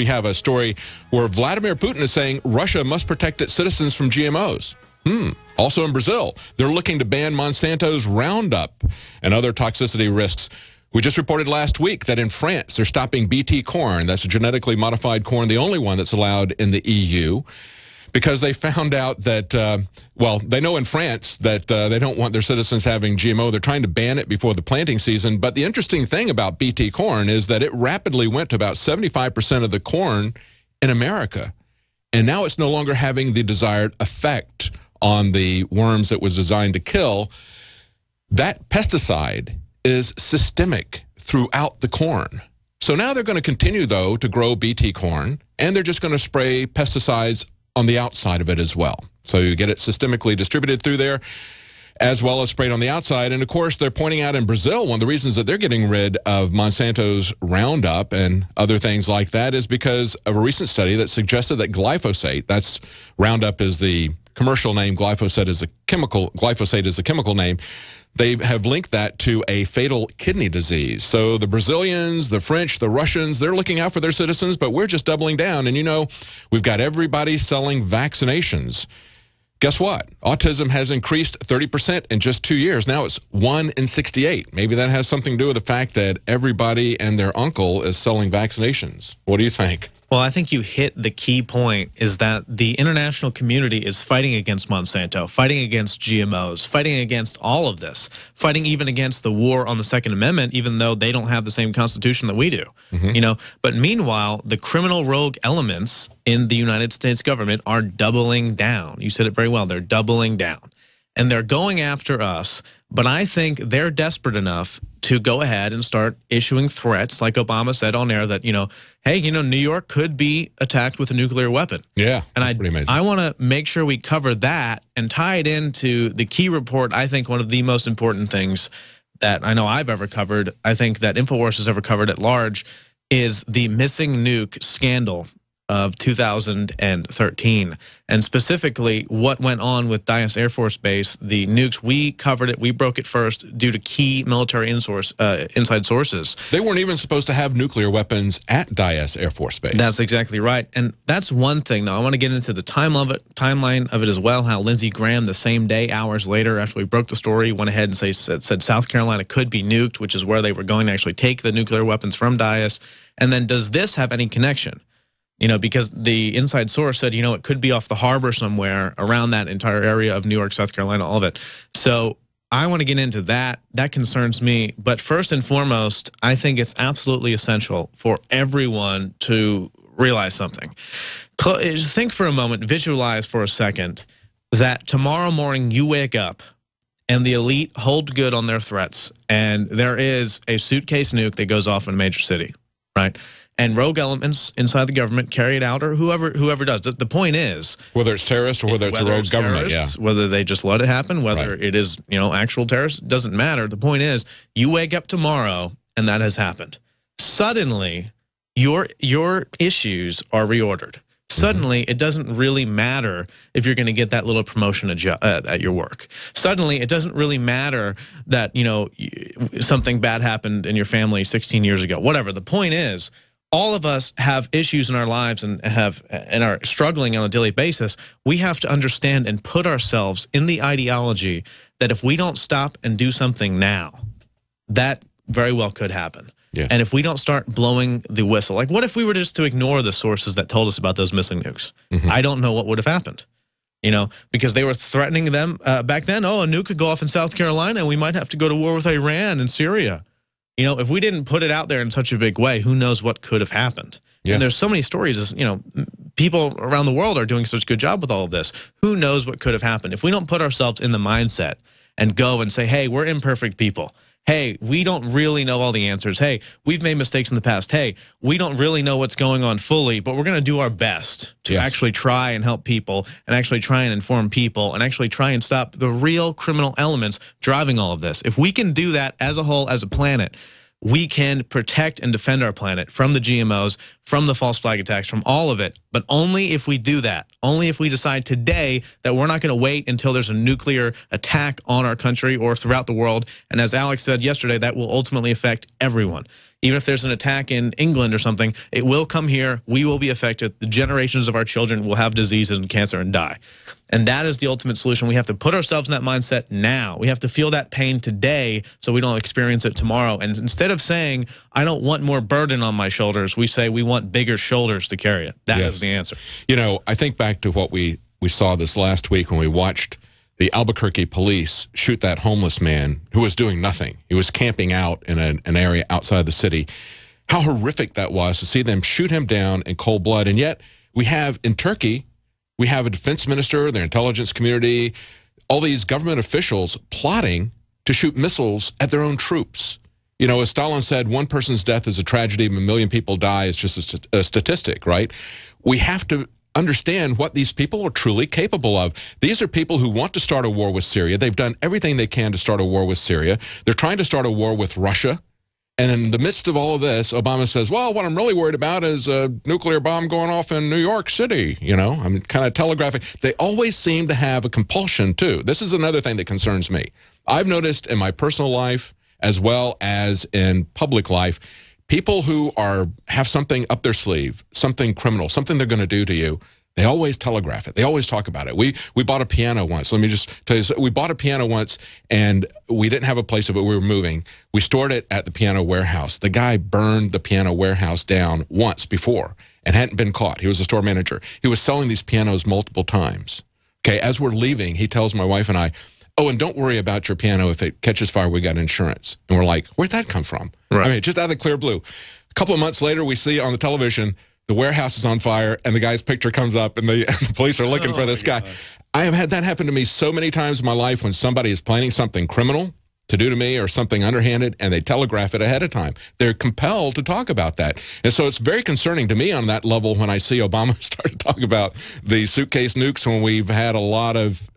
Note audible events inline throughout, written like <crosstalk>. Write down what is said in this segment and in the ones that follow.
we have a story where Vladimir Putin is saying Russia must protect its citizens from GMOs. Hmm. Also in Brazil, they're looking to ban Monsanto's Roundup and other toxicity risks. We just reported last week that in France, they're stopping BT corn. That's genetically modified corn, the only one that's allowed in the EU because they found out that, uh, well, they know in France that uh, they don't want their citizens having GMO. They're trying to ban it before the planting season. But the interesting thing about BT corn is that it rapidly went to about 75% of the corn in America. And now it's no longer having the desired effect on the worms that was designed to kill. That pesticide is systemic throughout the corn. So now they're going to continue, though, to grow BT corn, and they're just going to spray pesticides on the outside of it as well. So you get it systemically distributed through there as well as sprayed on the outside. And of course, they're pointing out in Brazil, one of the reasons that they're getting rid of Monsanto's Roundup and other things like that is because of a recent study that suggested that glyphosate, that's Roundup is the commercial name. Glyphosate is a chemical. Glyphosate is a chemical name. They have linked that to a fatal kidney disease. So the Brazilians, the French, the Russians, they're looking out for their citizens, but we're just doubling down. And you know, we've got everybody selling vaccinations. Guess what? Autism has increased 30% in just two years. Now it's 1 in 68. Maybe that has something to do with the fact that everybody and their uncle is selling vaccinations. What do you think? Well, I think you hit the key point is that the international community is fighting against Monsanto, fighting against GMOs, fighting against all of this, fighting even against the war on the Second Amendment, even though they don't have the same constitution that we do. Mm -hmm. You know, but meanwhile, the criminal rogue elements in the United States government are doubling down. You said it very well. They're doubling down and they're going after us. But I think they're desperate enough to go ahead and start issuing threats, like Obama said on air, that you know, hey, you know, New York could be attacked with a nuclear weapon. Yeah, and I I want to make sure we cover that and tie it into the key report. I think one of the most important things that I know I've ever covered, I think that Infowars has ever covered at large, is the missing nuke scandal of 2013, and specifically what went on with Dias Air Force Base, the nukes. We covered it. We broke it first due to key military insource, uh, inside sources. They weren't even supposed to have nuclear weapons at Dias Air Force Base. That's exactly right. And that's one thing, though. I want to get into the time of it, timeline of it as well, how Lindsey Graham, the same day, hours later, after we broke the story, went ahead and say, said, said South Carolina could be nuked, which is where they were going to actually take the nuclear weapons from Dias. And then does this have any connection? you know, because the inside source said, you know, it could be off the harbor somewhere around that entire area of New York, South Carolina, all of it. So I want to get into that. That concerns me. But first and foremost, I think it's absolutely essential for everyone to realize something. Think for a moment, visualize for a second that tomorrow morning you wake up and the elite hold good on their threats and there is a suitcase nuke that goes off in a major city, right? and rogue elements inside the government carry it out, or whoever whoever does. The, the point is whether it's terrorists or whether it's whether a rogue it's government, yeah. Whether they just let it happen, whether right. it is you know actual terrorists, doesn't matter. The point is you wake up tomorrow and that has happened. Suddenly, your your issues are reordered suddenly mm-hmm. it doesn't really matter if you're going to get that little promotion uh, at, your work. Suddenly it doesn't really matter that, you know, something bad happened in your family 16 years ago. Whatever. The point is, all of us have issues in our lives and have and are struggling on a daily basis, we have to understand and put ourselves in the ideology that if we don't stop and do something now, that very well could happen. Yeah. And if we don't start blowing the whistle, like what if we were just to ignore the sources that told us about those missing nukes? Mm -hmm. I don't know what would have happened. You know, because they were threatening them uh, back then. Oh, a nuke could go off in South Carolina, and we might have to go to war with Iran and Syria. You know, if we didn't put it out there in such a big way, who knows what could have happened? Yeah. And there's so many stories, you know, people around the world are doing such a good job with all of this. Who knows what could have happened? If we don't put ourselves in the mindset and go and say, hey, we're imperfect people – Hey, we don't really know all the answers. Hey, we've made mistakes in the past. Hey, we don't really know what's going on fully, but we're going to do our best to yes. actually try and help people and actually try and inform people and actually try and stop the real criminal elements driving all of this. If we can do that as a whole, as a planet, we can protect and defend our planet from the GMOs, from the false flag attacks, from all of it. But only if we do that, only if we decide today that we're not going to wait until there's a nuclear attack on our country or throughout the world. And as Alex said yesterday, that will ultimately affect everyone. Even if there's an attack in England or something, it will come here. We will be affected. The generations of our children will have diseases and cancer and die. And that is the ultimate solution. We have to put ourselves in that mindset now. We have to feel that pain today so we don't experience it tomorrow. And instead of saying, I don't want more burden on my shoulders, we say we want want bigger shoulders to carry it. That yes. is the answer. You know, I think back to what we, we saw this last week when we watched the Albuquerque police shoot that homeless man who was doing nothing. He was camping out in an, an area outside the city. How horrific that was to see them shoot him down in cold blood. And yet we have in Turkey, we have a defense minister, their intelligence community, all these government officials plotting to shoot missiles at their own troops. You know, as Stalin said, one person's death is a tragedy, a million people die is just a, st a statistic, right? We have to understand what these people are truly capable of. These are people who want to start a war with Syria. They've done everything they can to start a war with Syria. They're trying to start a war with Russia. And in the midst of all of this, Obama says, well, what I'm really worried about is a nuclear bomb going off in New York City. You know, I'm kind of telegraphing. They always seem to have a compulsion, too. This is another thing that concerns me. I've noticed in my personal life, as well as in public life. People who are have something up their sleeve, something criminal, something they're going to do to you, they always telegraph it. They always talk about it. We we bought a piano once. Let me just tell you, so we bought a piano once, and we didn't have a place of it. We were moving. We stored it at the piano warehouse. The guy burned the piano warehouse down once before and hadn't been caught. He was a store manager. He was selling these pianos multiple times. Okay, as we're leaving, he tells my wife and I, oh, and don't worry about your piano. If it catches fire, we got insurance. And we're like, where'd that come from? Right. I mean, just out of the clear blue. A couple of months later, we see on the television, the warehouse is on fire and the guy's picture comes up and the, <laughs> and the police are looking oh for this guy. I have had that happen to me so many times in my life when somebody is planning something criminal to do to me or something underhanded and they telegraph it ahead of time. They're compelled to talk about that. And so it's very concerning to me on that level when I see Obama <laughs> start to talk about the suitcase nukes when we've had a lot of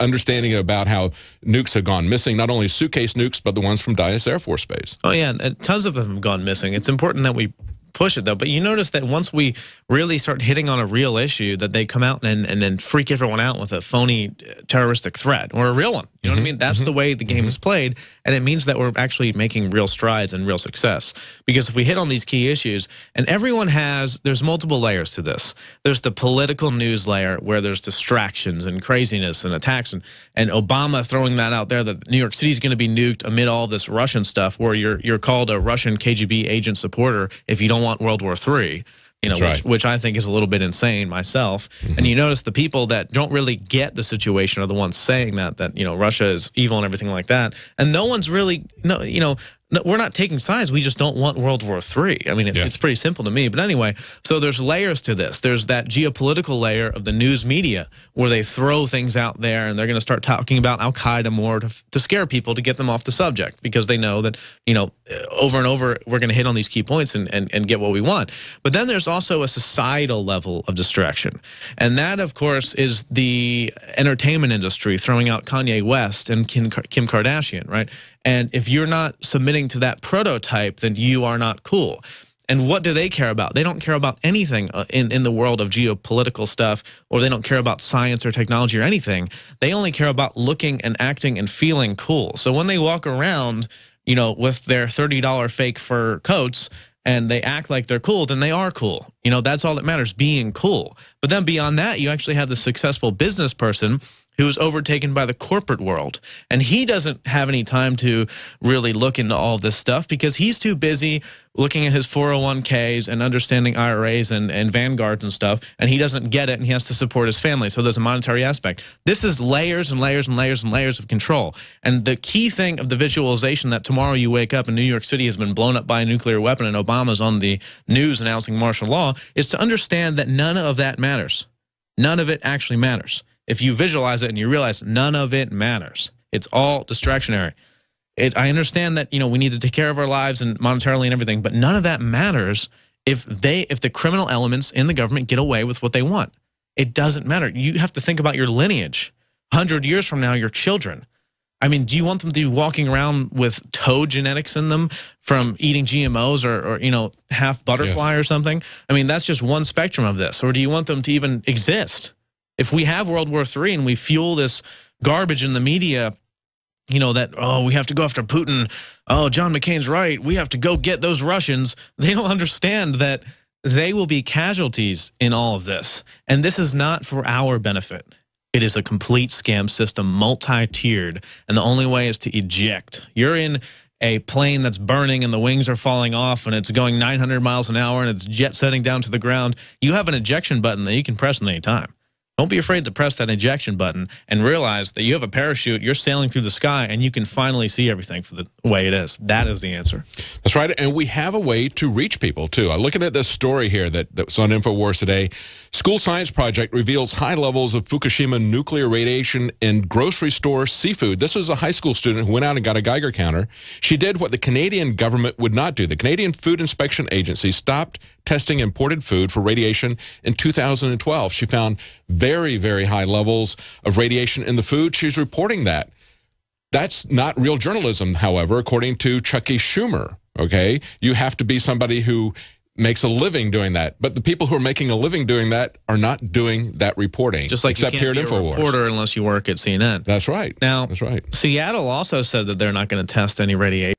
understanding about how nukes have gone missing, not only suitcase nukes, but the ones from Dias Air Force Base. Oh, yeah, tons of them have gone missing. It's important that we push it, though. But you notice that once we really start hitting on a real issue, that they come out and, and then freak everyone out with a phony uh, terroristic threat or a real one. You know what I mm-hmm. mean? That's mm-hmm, the way the game mm-hmm. is played. And it means that we're actually making real strides and real success. Because if we hit on these key issues, and everyone has, there's multiple layers to this. There's the political news layer where there's distractions and craziness and attacks. And, and Obama throwing that out there that New York City is going to be nuked amid all this Russian stuff where you're, you're called a Russian KGB agent supporter if you don't want World War III you know, right. which, which, I think is a little bit insane myself. Mm-hmm. And you notice the people that don't really get the situation are the ones saying that that you know Russia is evil and everything like that. And no one's really no, you know, no, we're not taking sides. We just don't want World War III. I mean, it, yeah. it's pretty simple to me. But anyway, so there's layers to this. There's that geopolitical layer of the news media where they throw things out there and they're going to start talking about Al Qaeda more to, to scare people to get them off the subject because they know that, you know, uh, over and over, we're going to hit on these key points and, and, and get what we want. But then there's also a societal level of distraction. And that, of course, is the entertainment industry throwing out Kanye West and Kim, Kim Kardashian, right? And if you're not submitting to that prototype, then you are not cool. And what do they care about? They don't care about anything uh, in, in the world of geopolitical stuff, or they don't care about science or technology or anything. They only care about looking and acting and feeling cool. So when they walk around, you know, with their $30 fake fur coats and they act like they're cool, then they are cool. You know, that's all that matters, being cool. But then beyond that, you actually have the successful business person who is overtaken by the corporate world. And he doesn't have any time to really look into all this stuff because he's too busy looking at his 401ks and understanding IRAs and, and Vanguards and stuff. And he doesn't get it and he has to support his family. So there's a monetary aspect. This is layers and layers and layers and layers of control. And the key thing of the visualization that tomorrow you wake up and New York City has been blown up by a nuclear weapon and Obama's on the news announcing martial law is to understand that none of that matters. None of it actually matters if you visualize it and you realize none of it matters, it's all distractionary. It, I understand that you know we need to take care of our lives and monetarily and everything, but none of that matters if they if the criminal elements in the government get away with what they want. It doesn't matter. You have to think about your lineage. 100 years from now, your children. I mean, do you want them to be walking around with toe genetics in them from eating GMOs or, or you know, half butterfly yes. or something? I mean, that's just one spectrum of this. Or do you want them to even exist? If we have World War III and we fuel this garbage in the media, you know, that, oh, we have to go after Putin. Oh, John McCain's right. We have to go get those Russians. <laughs> They don't understand that they will be casualties in all of this. And this is not for our benefit. It is a complete scam system, multi-tiered. And the only way is to eject. You're in a plane that's burning and the wings are falling off and it's going 900 miles an hour and it's jet setting down to the ground. You have an ejection button that you can press at any time. Don't be afraid to press that ejection button and realize that you have a parachute, you're sailing through the sky, and you can finally see everything for the way it is. That is the answer. That's right. And we have a way to reach people, too. I'm looking at this story here that, that was on InfoWars today. School Science Project reveals high levels of Fukushima nuclear radiation in grocery store seafood. This was a high school student who went out and got a Geiger counter. She did what the Canadian government would not do. The Canadian Food Inspection Agency stopped testing imported food for radiation in 2012. She found very, very high levels of radiation in the food. She's reporting that. That's not real journalism, however, according to Chucky Schumer. Okay. You have to be somebody who makes a living doing that. But the people who are making a living doing that are not doing that reporting. Just like except you can't here be a reporter unless you work at CNN. That's right. Now, that's right. Seattle also said that they're not going to test any radiation.